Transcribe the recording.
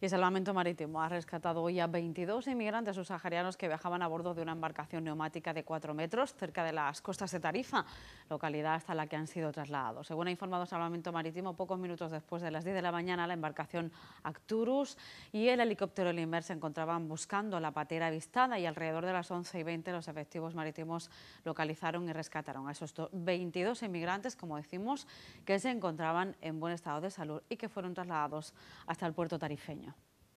y Salvamento Marítimo ha rescatado hoy a 22 inmigrantes subsaharianos que viajaban a bordo de una embarcación neumática de 4 metros cerca de las costas de Tarifa, localidad hasta la que han sido trasladados. Según ha informado Salvamento Marítimo, pocos minutos después de las 10 de la mañana, la embarcación Acturus y el helicóptero Limer se encontraban buscando la patera avistada y alrededor de las 11 y 20 los efectivos marítimos localizaron y rescataron a esos 22 inmigrantes, como decimos, que se encontraban en buen estado de salud y que fueron trasladados hasta el puerto tarifeño.